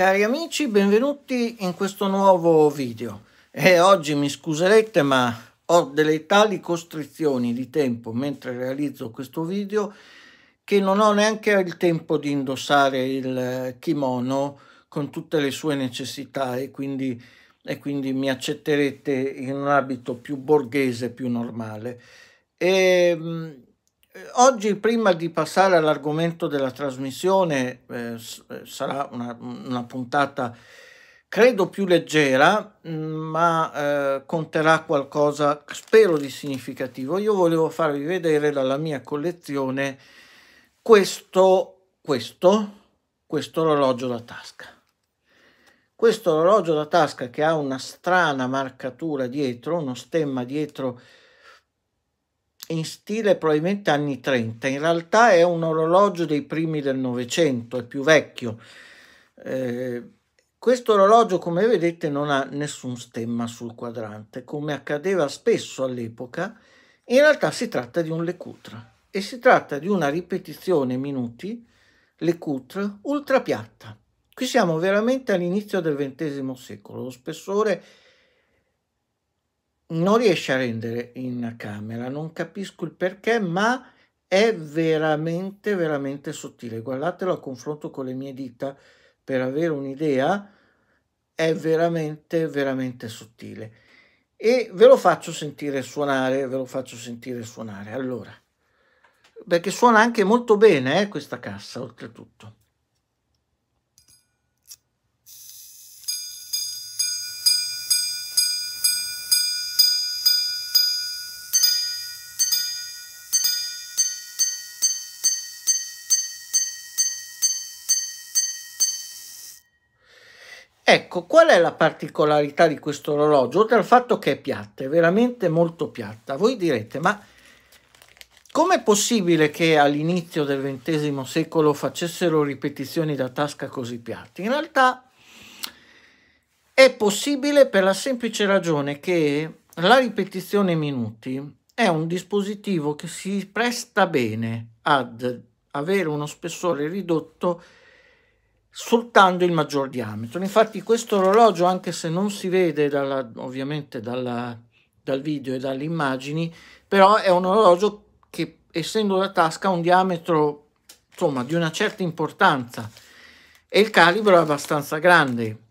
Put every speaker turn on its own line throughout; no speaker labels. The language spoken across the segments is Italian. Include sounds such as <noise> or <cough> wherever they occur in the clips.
Cari amici, benvenuti in questo nuovo video. E eh, oggi mi scuserete, ma ho delle tali costrizioni di tempo mentre realizzo questo video che non ho neanche il tempo di indossare il kimono con tutte le sue necessità e quindi, e quindi mi accetterete in un abito più borghese, più normale. E, ehm, eh, oggi, prima di passare all'argomento della trasmissione, eh, eh sarà una, una, puntata credo più leggera, mm, ma eh, conterà qualcosa spero di significativo. Io volevo farvi vedere dalla mia collezione questo, questo, questo orologio da tasca. Questo orologio da tasca che ha una strana marcatura dietro, uno stemma dietro in stile probabilmente anni 30, in realtà è un orologio dei primi del Novecento, è più vecchio. Eh, questo orologio, come vedete, non ha nessun stemma sul quadrante, come accadeva spesso all'epoca, in realtà si tratta di un lecutra e si tratta di una ripetizione minuti lecutre ultra piatta. Qui siamo veramente all'inizio del XX secolo, lo spessore è non riesce a rendere in camera, non capisco il perché, ma è veramente, veramente sottile. Guardatelo a confronto con le mie dita per avere un'idea, è veramente, veramente sottile. E ve lo faccio sentire suonare, ve lo faccio sentire suonare. Allora, perché suona anche molto bene eh, questa cassa, oltretutto. Ecco, qual è la particolarità di questo orologio? Oltre al fatto che è piatta, è veramente molto piatta. Voi direte, ma com'è possibile che all'inizio del XX secolo facessero ripetizioni da tasca così piatte? In realtà è possibile per la semplice ragione che la ripetizione minuti è un dispositivo che si presta bene ad avere uno spessore ridotto sfruttando il maggior diametro. Infatti questo orologio, anche se non si vede dalla, ovviamente dalla, dal video e dalle immagini, però è un orologio che essendo la tasca ha un diametro insomma di una certa importanza e il calibro è abbastanza grande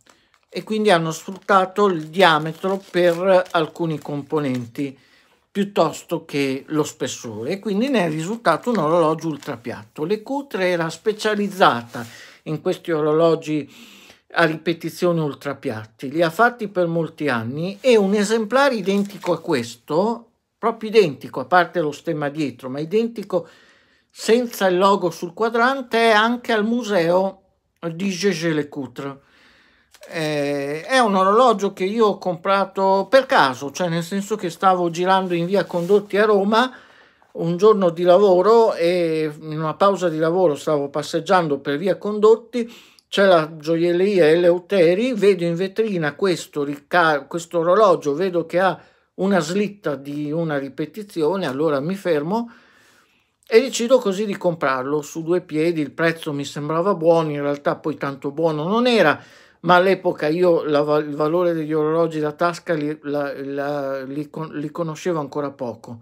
e quindi hanno sfruttato il diametro per alcuni componenti piuttosto che lo spessore e quindi ne è risultato un orologio ultrapiatto. Le cutre era specializzata in questi orologi a ripetizione ultrapiatti, li ha fatti per molti anni e un esemplare identico a questo, proprio identico, a parte lo stemma dietro, ma identico senza il logo sul quadrante, è anche al museo di Gégé-Lecoutre. Eh, è un orologio che io ho comprato per caso, cioè nel senso che stavo girando in via Condotti a Roma un giorno di lavoro e in una pausa di lavoro stavo passeggiando per via Condotti, c'è la gioielleria Eleuteri, vedo in vetrina questo, questo orologio, vedo che ha una slitta di una ripetizione, allora mi fermo e decido così di comprarlo su due piedi, il prezzo mi sembrava buono, in realtà poi tanto buono non era, ma all'epoca io la, il valore degli orologi da tasca li, la, la, li, li conoscevo ancora poco.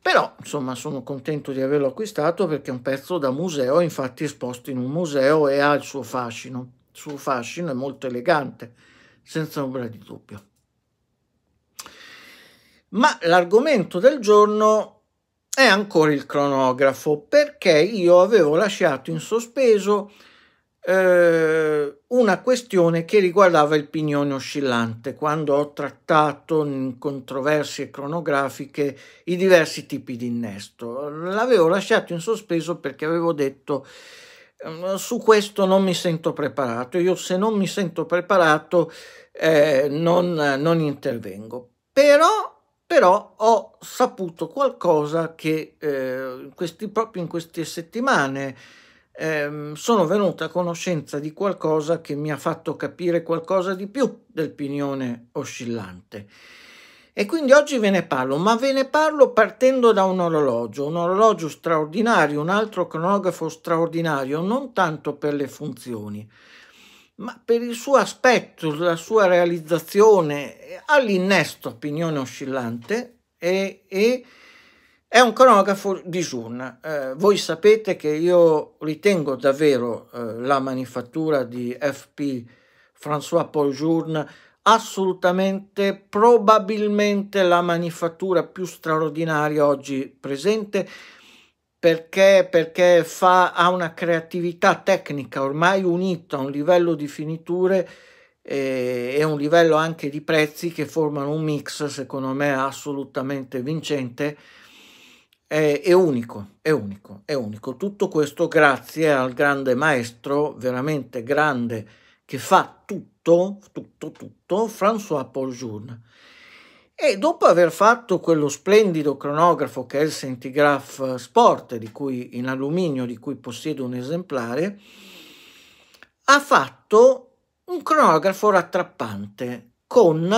Però, insomma, sono contento di averlo acquistato perché è un pezzo da museo, infatti esposto in un museo e ha il suo fascino. Il suo fascino è molto elegante, senza ombra di dubbio. Ma l'argomento del giorno è ancora il cronografo, perché io avevo lasciato in sospeso eh, una questione che riguardava il pignone oscillante, quando ho trattato in controversie cronografiche i diversi tipi di innesto. L'avevo lasciato in sospeso perché avevo detto mm, su questo non mi sento preparato, io se non mi sento preparato eh, non, non, intervengo. Però, però, ho saputo qualcosa che eh, questi, proprio in queste settimane ehm, sono venuta a conoscenza di qualcosa che mi ha fatto capire qualcosa di più del pinione oscillante. E quindi oggi ve ne parlo, ma ve ne parlo partendo da un orologio, un orologio straordinario, un altro cronografo straordinario, non tanto per le funzioni, ma per il suo aspetto, la sua realizzazione eh, all'innesto pinione oscillante e, e è un cronografo digiurna. Eh, voi sapete che io ritengo davvero eh, la manifattura di FP François Paul Journ assolutamente, probabilmente la manifattura più straordinaria oggi presente perché, perché fa, ha una creatività tecnica ormai unita a un livello di finiture e, eh, e un livello anche di prezzi che formano un mix secondo me assolutamente vincente è, è, unico, è unico, è unico. Tutto questo grazie al grande maestro, veramente grande, che fa tutto, tutto, tutto, François Paul Journe. E dopo aver fatto quello splendido cronografo che è il Centigraph Sport, di cui, in alluminio, di cui possiedo un esemplare, ha fatto un cronografo rattrappante con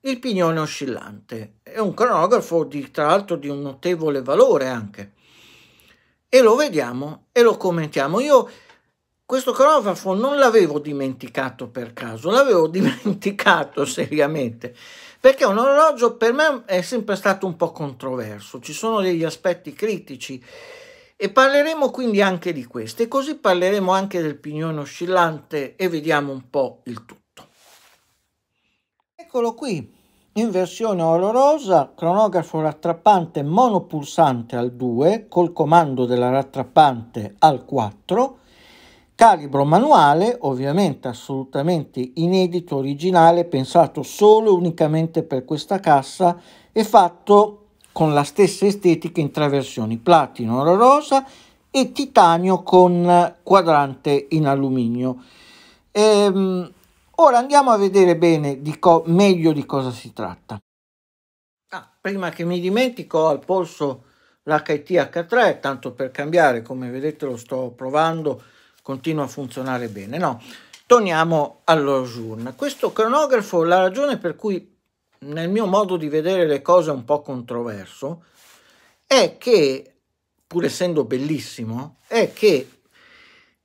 il pignone oscillante è un cronografo di, tra l'altro di un notevole valore anche. E lo vediamo e lo commentiamo. Io questo cronografo non l'avevo dimenticato per caso, l'avevo <laughs> dimenticato seriamente, perché un orologio per me è sempre stato un po' controverso, ci sono degli aspetti critici e parleremo quindi anche di questo e così parleremo anche del pignone oscillante e vediamo un po' il tutto. Eccolo qui, in versione olorosa, cronografo rattrappante monopulsante al 2 col comando della rattrappante al 4, calibro manuale, ovviamente assolutamente inedito, originale, pensato solo e unicamente per questa cassa e fatto con la stessa estetica in tre versioni, platino, oro rosa e titanio con quadrante in alluminio. Ehm, Ora andiamo a vedere bene di meglio di cosa si tratta. Ah, prima che mi dimentico ho al polso lhth 3 tanto per cambiare, come vedete lo sto provando, continua a funzionare bene. No, torniamo all'Ojourn. Questo cronografo, la ragione per cui nel mio modo di vedere le cose è un po' controverso, è che, pur essendo bellissimo, è che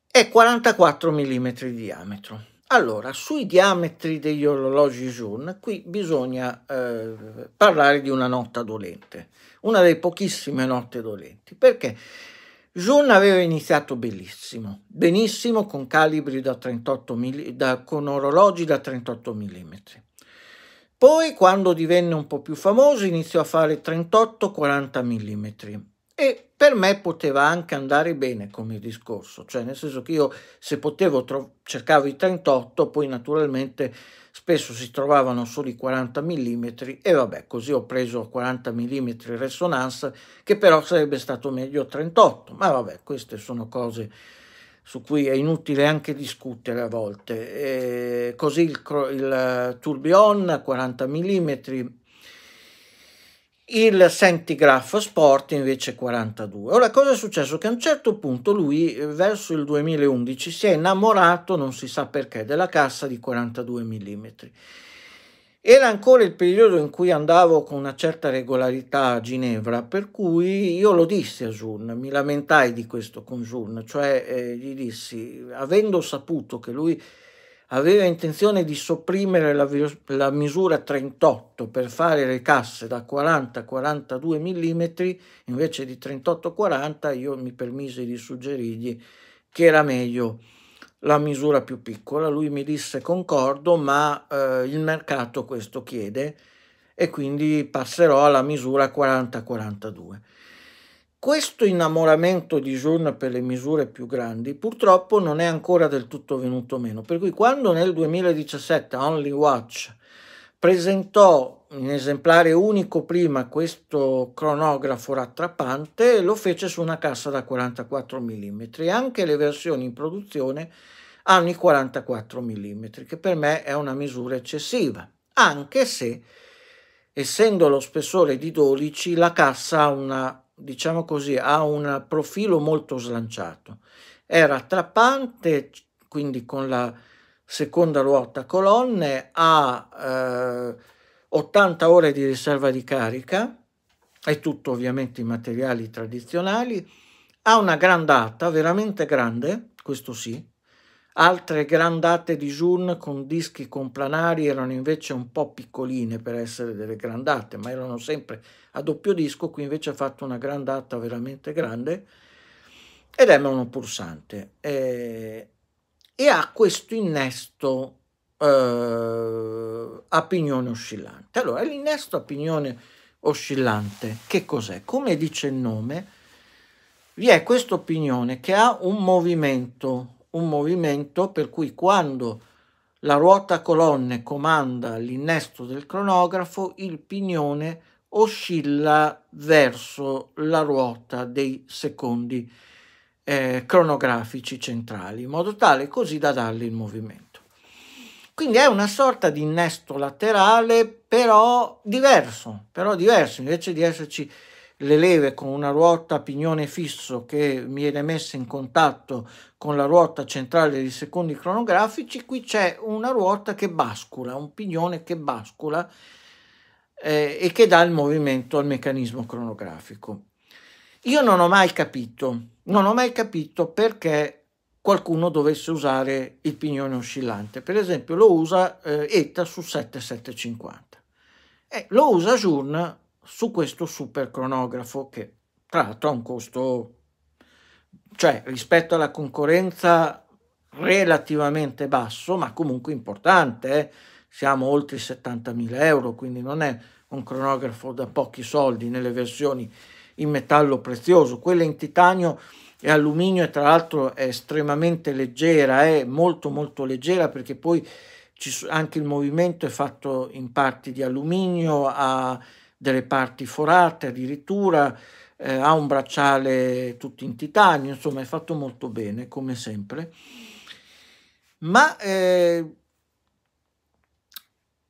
è 44 mm di diametro. Allora, sui diametri degli orologi June, qui bisogna eh, parlare di una nota dolente, una delle pochissime note dolenti, perché June aveva iniziato bellissimo, benissimo con calibri da 38 mm, da, con orologi da 38 mm. Poi, quando divenne un po' più famoso, iniziò a fare 38-40 mm. E per me poteva anche andare bene come discorso, cioè nel senso che io se potevo tro- cercavo i 38, poi naturalmente spesso si trovavano solo i 40 mm e vabbè così ho preso 40 mm resonance che però sarebbe stato meglio 38, ma vabbè queste sono cose su cui è inutile anche discutere a volte. E così il, il, Turbion 40 mm il Centigraph Sport invece 42. Ora cosa è successo? Che a un certo punto lui eh, verso il 2011 si è innamorato, non si sa perché, della cassa di 42 mm. Era ancora il periodo in cui andavo con una certa regolarità a Ginevra, per cui io lo dissi a Jurn, mi lamentai di questo con Jurn, cioè eh, gli dissi, avendo saputo che lui aveva intenzione di sopprimere la, la misura 38 per fare le casse da 40 a 42 mm invece di 38 40 io mi permisi di suggerirgli che era meglio la misura più piccola lui mi disse concordo ma eh, il mercato questo chiede e quindi passerò alla misura 40 42 questo innamoramento di digiorno per le misure più grandi purtroppo non è ancora del tutto venuto meno, per cui quando nel 2017 Only Watch presentò in esemplare unico prima questo cronografo rattrapante, lo fece su una cassa da 44 mm, anche le versioni in produzione hanno i 44 mm, che per me è una misura eccessiva, anche se essendo lo spessore di 12 la cassa ha una diciamo così, ha un profilo molto slanciato. Era trappante, quindi con la seconda ruota colonne, ha eh, 80 ore di riserva di carica, è tutto ovviamente i materiali tradizionali, ha una grandata, veramente grande, questo sì, Altre grandate di diurne con dischi con planari erano invece un po' piccoline per essere delle grandate, ma erano sempre a doppio disco, qui invece ha fatto una grandata veramente grande ed è un pulsante. E, e ha questo innesto eh, a pignone oscillante. Allora, l'innesto a pignone oscillante, che cos'è? Come dice il nome, vi è questo pignone che ha un movimento un movimento per cui quando la ruota colonne comanda l'innesto del cronografo, il pignone oscilla verso la ruota dei secondi eh, cronografici centrali, in modo tale così da dargli il movimento. Quindi è una sorta di innesto laterale, però diverso, però diverso, invece di esserci le leve con una ruota a pignone fisso che viene messa in contatto con la ruota centrale di secondi cronografici, qui c'è una ruota che bascula, un pignone che bascula eh, e che dà il movimento al meccanismo cronografico. Io non ho mai capito, non ho mai capito perché qualcuno dovesse usare il pignone oscillante. Per esempio lo usa eh, ETA su 7750. Eh, lo usa Journe su questo super cronografo che tra l'altro ha un costo, cioè rispetto alla concorrenza relativamente basso, ma comunque importante, eh? siamo oltre i 70.000 euro, quindi non è un cronografo da pochi soldi nelle versioni in metallo prezioso, quella in titanio e alluminio e tra l'altro è estremamente leggera, è eh, molto molto leggera perché poi anche il movimento è fatto in parti di alluminio, ha delle parti forate addirittura, eh, ha un bracciale tutto in titanio, insomma è fatto molto bene come sempre. Ma eh,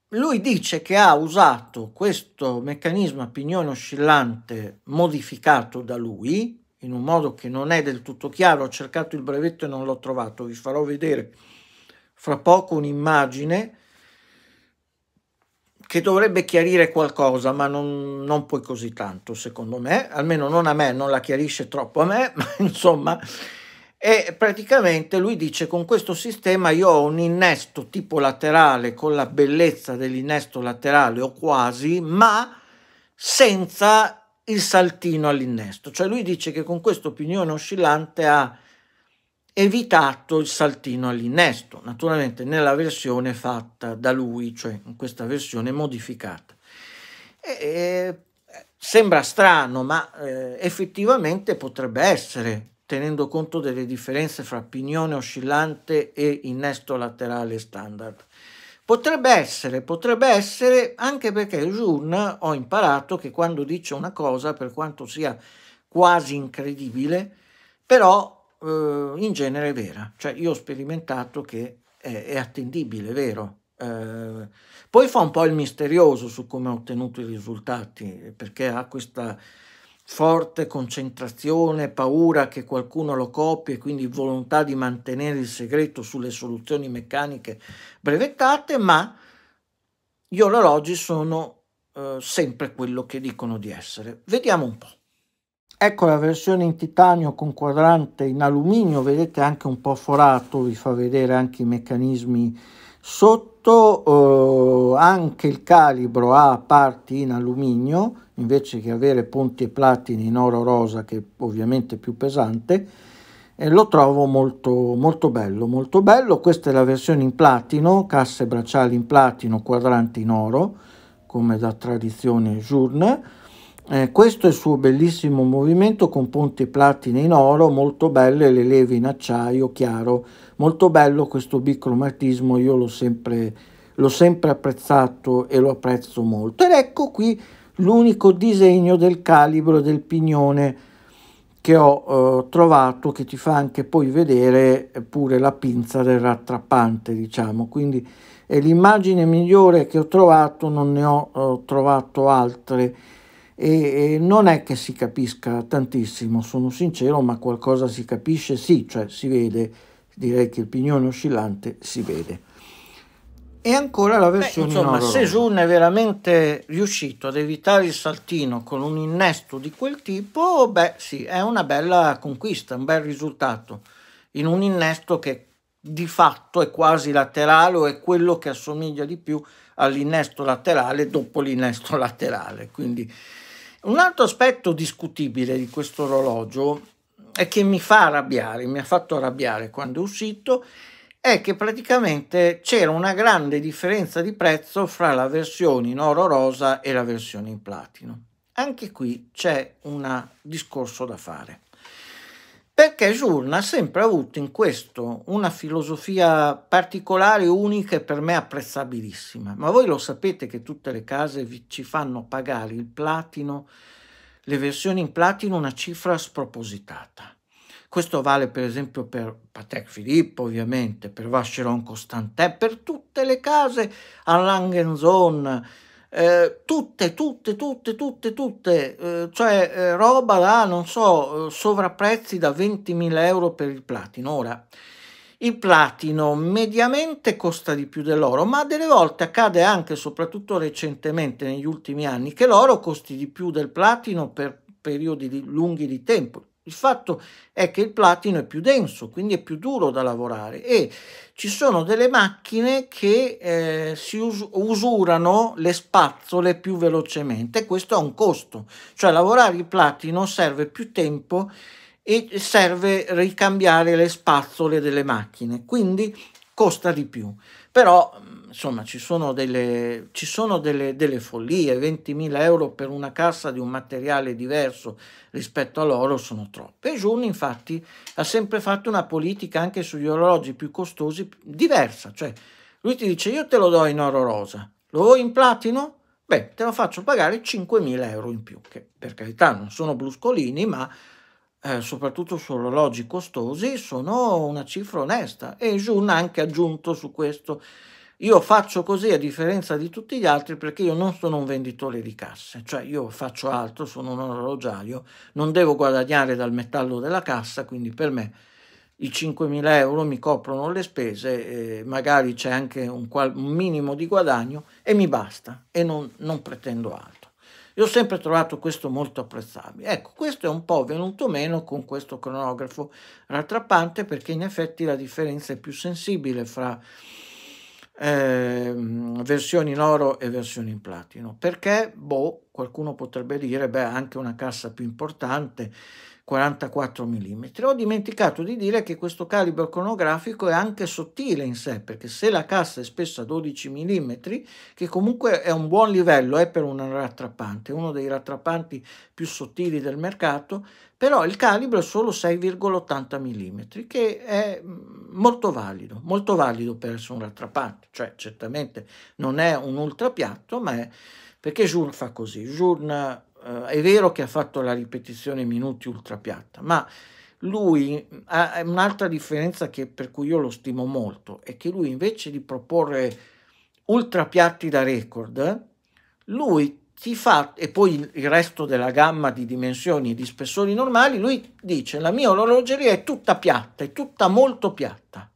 lui dice che ha usato questo meccanismo a pignone oscillante modificato da lui, in un modo che non è del tutto chiaro, ho cercato il brevetto e non l'ho trovato, vi farò vedere fra poco un'immagine che dovrebbe chiarire qualcosa, ma non, non poi così tanto, secondo me, almeno non a me, non la chiarisce troppo a me, <laughs> ma insomma. E praticamente lui dice con questo sistema io ho un innesto tipo laterale con la bellezza dell'innesto laterale o quasi, ma senza il saltino all'innesto. Cioè lui dice che con questo opinione oscillante ha evitato il saltino all'innesto, naturalmente nella versione fatta da lui, cioè in questa versione modificata. E, e, sembra strano, ma eh, effettivamente potrebbe essere, tenendo conto delle differenze fra pignone oscillante e innesto laterale standard. Potrebbe essere, potrebbe essere, anche perché Jun ho imparato che quando dice una cosa, per quanto sia quasi incredibile, però eh, in genere è vera, cioè io ho sperimentato che è, è attendibile, è vero. Eh, poi fa un po' il misterioso su come ha ottenuto i risultati, perché ha questa forte concentrazione, paura che qualcuno lo copi e quindi volontà di mantenere il segreto sulle soluzioni meccaniche brevettate, ma gli orologi sono eh, sempre quello che dicono di essere. Vediamo un po'. Ecco la versione in titanio con quadrante in alluminio, vedete anche un po' forato, vi fa vedere anche i meccanismi sotto, eh, anche il calibro ha parti in alluminio, invece che avere ponti e platini in oro rosa che è ovviamente è più pesante, eh, lo trovo molto, molto bello, molto bello. Questa è la versione in platino, casse bracciali in platino, quadrante in oro, come da tradizione journée eh, questo è il suo bellissimo movimento con ponte platine in oro, molto belle le leve in acciaio chiaro, molto bello questo bicromatismo, io l'ho sempre, l'ho sempre apprezzato e lo apprezzo molto. Ed ecco qui l'unico disegno del calibro del pignone che ho eh, trovato che ti fa anche poi vedere pure la pinza del rattrappante diciamo quindi è l'immagine migliore che ho trovato non ne ho, ho eh, trovato altre e, e non è che si capisca tantissimo, sono sincero, ma qualcosa si capisce sì, cioè si vede, direi che il pignone oscillante si vede. E ancora la versione Beh, insomma, in oro. è veramente riuscito ad evitare il saltino con un innesto di quel tipo, beh sì, è una bella conquista, un bel risultato. In un innesto che di fatto è quasi laterale o è quello che assomiglia di più all'innesto laterale dopo l'innesto <laughs> laterale. Quindi un altro aspetto discutibile di questo orologio e che mi fa arrabbiare, mi ha fatto arrabbiare quando è uscito, è che praticamente c'era una grande differenza di prezzo fra la versione in oro rosa e la versione in platino. Anche qui c'è un discorso da fare perché Journe ha sempre avuto in questo una filosofia particolare, unica e per me apprezzabilissima. Ma voi lo sapete che tutte le case vi, ci fanno pagare il platino, le versioni in platino, una cifra spropositata. Questo vale per esempio per Patek Filippo, ovviamente, per Vacheron Constantin, per tutte le case, Langenson eh, tutte, tutte, tutte, tutte, tutte, eh, cioè eh, roba da, non so, eh, sovrapprezzi da 20.000 euro per il platino. Ora, il platino mediamente costa di più dell'oro, ma delle volte accade anche, soprattutto recentemente negli ultimi anni, che l'oro costi di più del platino per periodi di, lunghi di tempo. Il fatto è che il platino è più denso, quindi è più duro da lavorare e ci sono delle macchine che eh, si us usurano le spazzole più velocemente. Questo ha un costo, cioè lavorare il platino serve più tempo e serve ricambiare le spazzole delle macchine, quindi costa di più. Però insomma ci sono delle, ci sono delle, delle follie, 20.000 euro per una cassa di un materiale diverso rispetto all'oro sono troppe. June infatti ha sempre fatto una politica anche sugli orologi più costosi diversa, cioè lui ti dice io te lo do in oro rosa, lo vuoi in platino? Beh, te lo faccio pagare 5.000 euro in più, che per carità non sono bruscolini, ma eh, soprattutto su orologi costosi sono una cifra onesta e June ha anche aggiunto su questo io faccio così a differenza di tutti gli altri perché io non sono un venditore di casse, cioè io faccio altro, sono un orologiaio, non devo guadagnare dal metallo della cassa, quindi per me i 5.000 euro mi coprono le spese, eh, magari c'è anche un, qual- un, minimo di guadagno e mi basta e non, non pretendo altro. Io ho sempre trovato questo molto apprezzabile. Ecco, questo è un po' venuto meno con questo cronografo rattrappante perché in effetti la differenza è più sensibile fra eh, versioni in oro e versioni in platino. Perché, boh, qualcuno potrebbe dire, beh, anche una cassa più importante, 44 mm. Ho dimenticato di dire che questo calibro cronografico è anche sottile in sé, perché se la cassa è spessa 12 mm, che comunque è un buon livello, è per un rattrappante, uno dei rattrappanti più sottili del mercato, però il calibro è solo 6,80 mm, che è mm, molto valido, molto valido per essere un rattrapante, cioè certamente non è un ultra piatto, ma è perché Journe fa così, Journe eh, è vero che ha fatto la ripetizione minuti ultra piatta, ma lui mm, ha un'altra differenza che, per cui io lo stimo molto, è che lui invece di proporre ultra piatti da record, lui chi fa e poi il resto della gamma di dimensioni e di spessori normali, lui dice la mia orologeria è tutta piatta, è tutta molto piatta.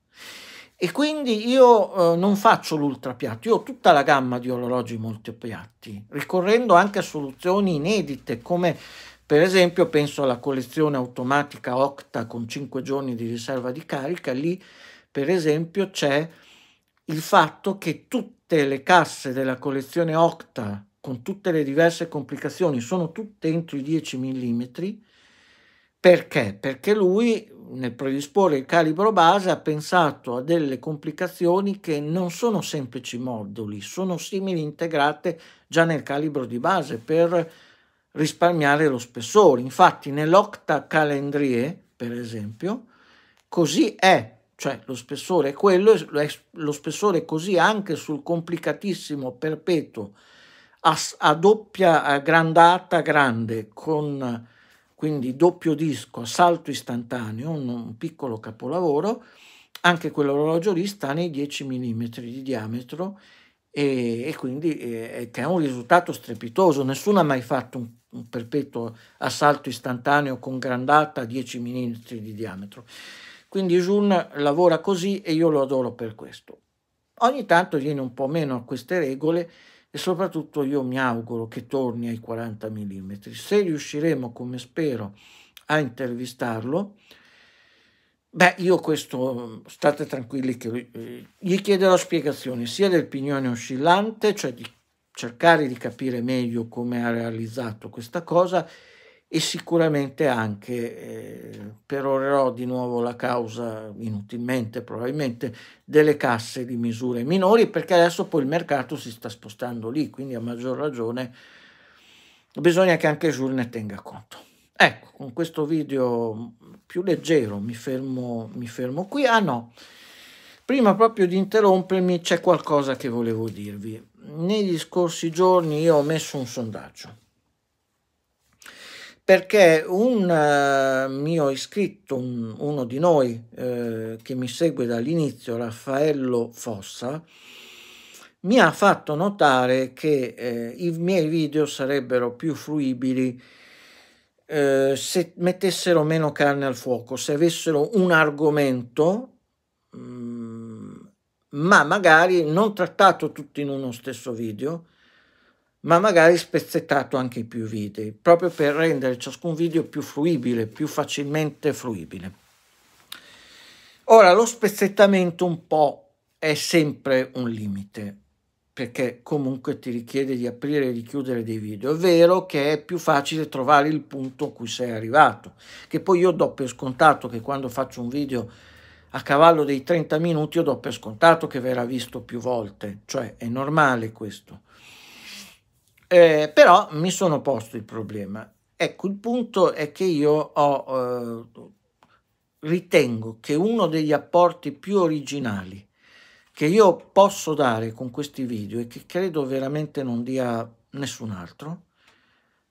E quindi io eh, non faccio l'ultra piatto, io ho tutta la gamma di orologi molto piatti, ricorrendo anche a soluzioni inedite come per esempio penso alla collezione automatica Octa con 5 giorni di riserva di carica, lì per esempio c'è il fatto che tutte le casse della collezione Octa con tutte le diverse complicazioni, sono tutte entro i 10 mm. Perché? Perché lui nel predisporre il calibro base ha pensato a delle complicazioni che non sono semplici moduli, sono simili integrate già nel calibro di base per risparmiare lo spessore. Infatti nell'Octa Calendrier, per esempio, così è, cioè lo spessore è quello, lo spessore così anche sul complicatissimo perpetuo a, a doppia grandata grande con quindi doppio disco, a salto istantaneo, un, un piccolo capolavoro, anche quell'orologio lì sta nei 10 mm di diametro e, e quindi eh, è un risultato strepitoso, nessuno ha mai fatto un, un perpetuo assalto istantaneo con grandata a 10 mm di diametro. Quindi Jun lavora così e io lo adoro per questo. Ogni tanto viene un po' meno a queste regole, e soprattutto io mi auguro che torni ai 40 mm. Se riusciremo, come spero, a intervistarlo, beh, io questo, state tranquilli che eh, gli chiederò spiegazioni sia del pignone oscillante, cioè di cercare di capire meglio come ha realizzato questa cosa, e sicuramente anche, eh, perorerò di nuovo la causa inutilmente probabilmente, delle casse di misure minori perché adesso poi il mercato si sta spostando lì, quindi a maggior ragione bisogna che anche Jules ne tenga conto. Ecco, con questo video più leggero mi fermo, mi fermo qui. Ah no, prima proprio di interrompermi c'è qualcosa che volevo dirvi. Negli scorsi giorni io ho messo un sondaggio perché un eh, mio iscritto, un, uno di noi eh, che mi segue dall'inizio, Raffaello Fossa, mi ha fatto notare che eh, i miei video sarebbero più fruibili eh, se mettessero meno carne al fuoco, se avessero un argomento, mh, mm, ma magari non trattato tutto in uno stesso video, ma magari spezzettato anche i più video, proprio per rendere ciascun video più fruibile, più facilmente fruibile. Ora, lo spezzettamento un po' è sempre un limite, perché comunque ti richiede di aprire e di chiudere dei video. È vero che è più facile trovare il punto a cui sei arrivato, che poi io do per scontato che quando faccio un video a cavallo dei 30 minuti io do per scontato che verrà visto più volte, cioè è normale questo. Eh, però mi sono posto il problema. Ecco, il punto è che io ho, eh, ritengo che uno degli apporti più originali che io posso dare con questi video e che credo veramente non dia nessun altro,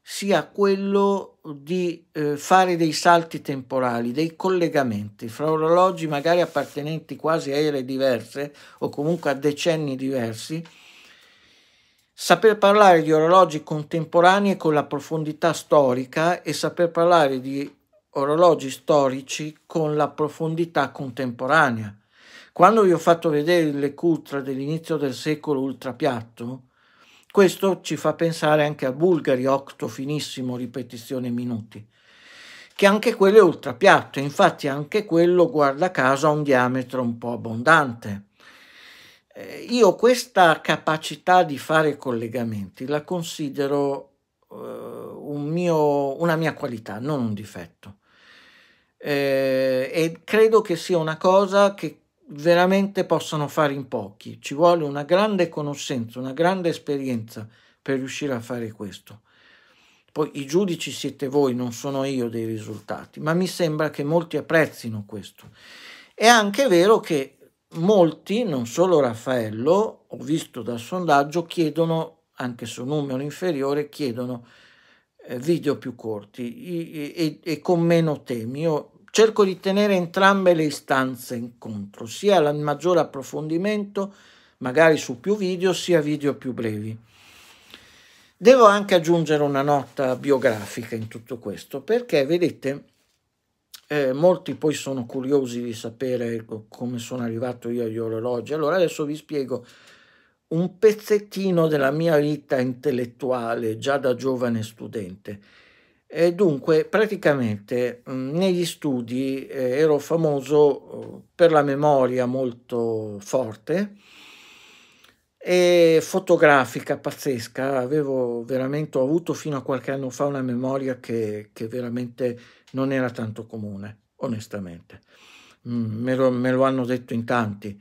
sia quello di eh, fare dei salti temporali, dei collegamenti fra orologi magari appartenenti quasi a ere diverse o comunque a decenni diversi Saper parlare di orologi contemporanei con la profondità storica e saper parlare di orologi storici con la profondità contemporanea. Quando vi ho fatto vedere le cutra dell'inizio del secolo ultrapiatto, questo ci fa pensare anche a Bulgari, octo finissimo, ripetizione minuti, che anche quello è ultrapiatto, infatti anche quello, guarda caso, ha un diametro un po' abbondante. Eh, io questa capacità di fare collegamenti la considero eh, un mio, una mia qualità, non un difetto. Eh, e credo che sia una cosa che veramente possano fare in pochi. Ci vuole una grande conoscenza, una grande esperienza per riuscire a fare questo. Poi i giudici siete voi, non sono io dei risultati, ma mi sembra che molti apprezzino questo. È anche vero che molti, non solo Raffaello, ho visto dal sondaggio, chiedono, anche su numero inferiore, chiedono eh, video più corti e, e, e con meno temi. Io cerco di tenere entrambe le istanze incontro, sia il maggiore approfondimento, magari su più video, sia video più brevi. Devo anche aggiungere una nota biografica in tutto questo, perché vedete, eh, molti poi sono curiosi di sapere ecco, come sono arrivato io agli orologi. Allora adesso vi spiego un pezzettino della mia vita intellettuale già da giovane studente. E eh, dunque, praticamente mm, negli studi eh, ero famoso oh, per la memoria molto forte e fotografica pazzesca. Avevo veramente ho avuto fino a qualche anno fa una memoria che, che veramente non era tanto comune, onestamente. Mm, me lo, me lo hanno detto in tanti.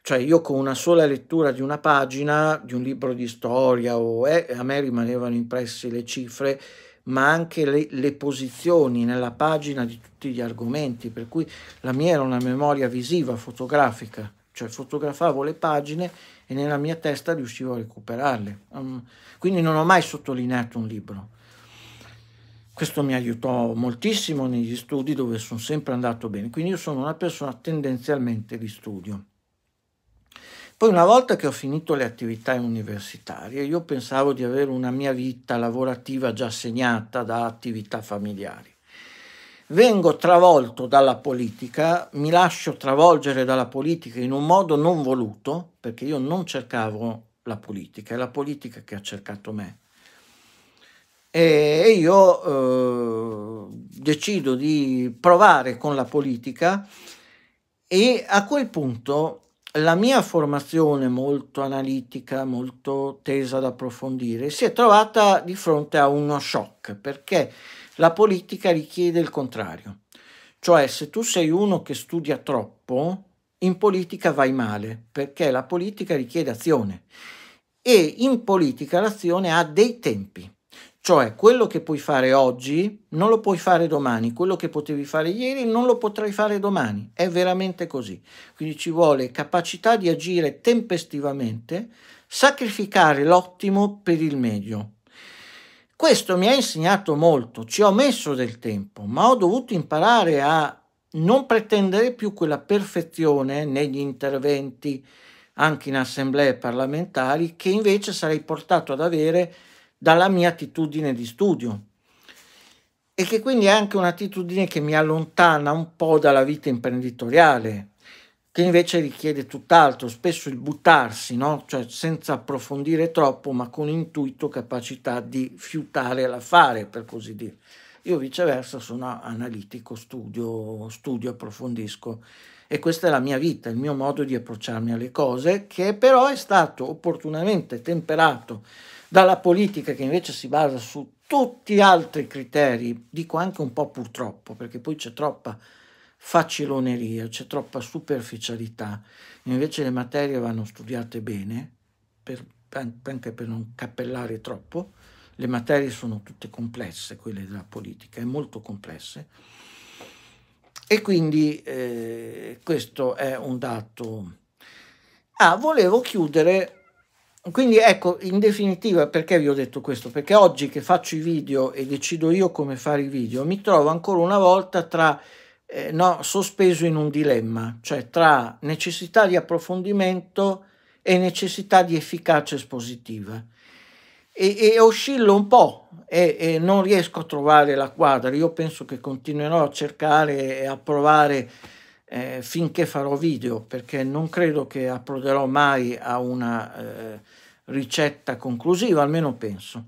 Cioè io con una sola lettura di una pagina, di un libro di storia, o, eh, a me rimanevano impresse le cifre, ma anche le, le posizioni nella pagina di tutti gli argomenti, per cui la mia era una memoria visiva, fotografica cioè fotografavo le pagine e nella mia testa riuscivo a recuperarle. Um, quindi non ho mai sottolineato un libro. Questo mi aiutò moltissimo negli studi dove sono sempre andato bene, quindi io sono una persona tendenzialmente di studio. Poi una volta che ho finito le attività universitarie, io pensavo di avere una mia vita lavorativa già segnata da attività familiari. Vengo travolto dalla politica, mi lascio travolgere dalla politica in un modo non voluto, perché io non cercavo la politica, è la politica che ha cercato me e io eh, decido di provare con la politica e a quel punto la mia formazione molto analitica, molto tesa ad approfondire, si è trovata di fronte a uno shock perché la politica richiede il contrario. Cioè se tu sei uno che studia troppo, in politica vai male perché la politica richiede azione e in politica l'azione ha dei tempi. Cioè, quello che puoi fare oggi non lo puoi fare domani, quello che potevi fare ieri non lo potrai fare domani, è veramente così. Quindi ci vuole capacità di agire tempestivamente, sacrificare l'ottimo per il meglio. Questo mi ha insegnato molto, ci ho messo del tempo, ma ho dovuto imparare a non pretendere più quella perfezione negli interventi, anche in assemblee parlamentari, che invece sarei portato ad avere dalla mia attitudine di studio e che quindi è anche un'attitudine che mi allontana un po' dalla vita imprenditoriale, che invece richiede tutt'altro, spesso il buttarsi, no? cioè senza approfondire troppo, ma con intuito, capacità di fiutare l'affare, per così dire. Io viceversa sono analitico, studio, studio, approfondisco e questa è la mia vita, il mio modo di approcciarmi alle cose, che però è stato opportunamente temperato dalla politica che invece si basa su tutti altri criteri, dico anche un po' purtroppo, perché poi c'è troppa faciloneria, c'è troppa superficialità, invece le materie vanno studiate bene, per, anche per non cappellare troppo, le materie sono tutte complesse, quelle della politica, è molto complesse, e quindi eh, questo è un dato. Ah, volevo chiudere quindi ecco, in definitiva, perché vi ho detto questo? Perché oggi che faccio i video e decido io come fare i video, mi trovo ancora una volta tra, eh, no, sospeso in un dilemma, cioè tra necessità di approfondimento e necessità di efficacia espositiva. E, e oscillo un po' e, e, non riesco a trovare la quadra. Io penso che continuerò a cercare e a provare eh, finché farò video, perché non credo che approderò mai a una eh, ricetta conclusiva, almeno penso.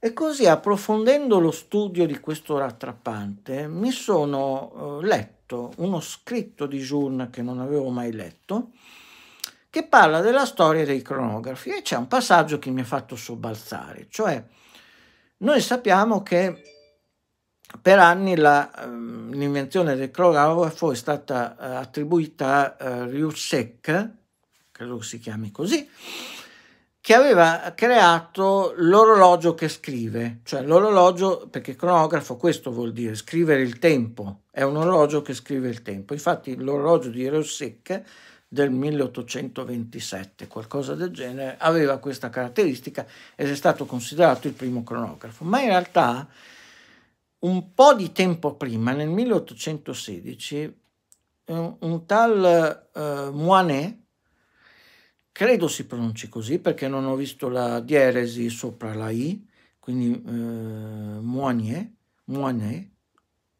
E così approfondendo lo studio di questo rattrappante mi sono eh, letto uno scritto di Journe che non avevo mai letto, che parla della storia dei cronografi e c'è un passaggio che mi ha fatto sobbalzare, cioè noi sappiamo che per anni la, ehm, l'invenzione del cronografo è stata eh, attribuita a eh, Ryusek, credo si chiami così, che aveva creato l'orologio che scrive, cioè l'orologio, perché cronografo questo vuol dire scrivere il tempo, è un orologio che scrive il tempo. Infatti l'orologio di Ryusek del 1827, qualcosa del genere, aveva questa caratteristica ed è stato considerato il primo cronografo. Ma in realtà un po' di tempo prima, nel 1816, eh, un, tal eh, Moinet, credo si pronunci così perché non ho visto la dieresi sopra la I, quindi eh, Moinet, Moinet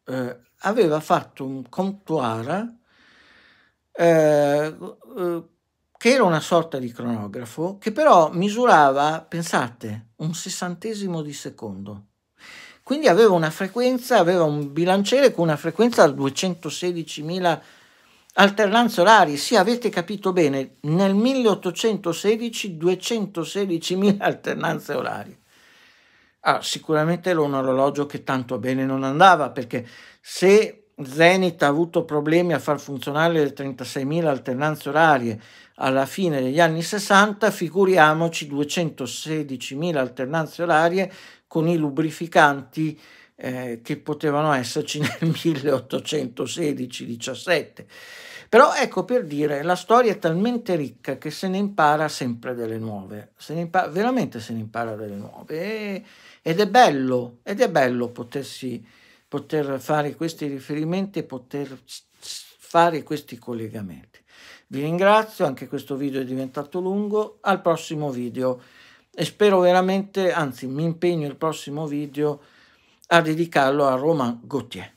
eh, aveva fatto un contuara eh, eh, che era una sorta di cronografo che però misurava, pensate, un sessantesimo di secondo. Quindi aveva una frequenza, aveva un bilanciere con una frequenza da 216.000 alternanze orarie. Sì, avete capito bene, nel 1816 216.000 <laughs> alternanze orarie. Ah, sicuramente era un orologio che tanto bene non andava perché se Zenit ha avuto problemi a far funzionare le 36.000 alternanze orarie alla fine degli anni 60, figuriamoci 216.000 alternanze orarie con i lubrificanti eh, che potevano esserci <laughs> nel 1816-17. Però ecco per dire, la storia è talmente ricca che se ne impara sempre delle nuove, se impara, veramente se ne impara delle nuove e, ed è bello, ed è bello potersi poter fare questi riferimenti e poter fare questi collegamenti. Vi ringrazio, anche questo video è diventato lungo, al prossimo video e spero veramente, anzi mi impegno il prossimo video a dedicarlo a Romain Gauthier.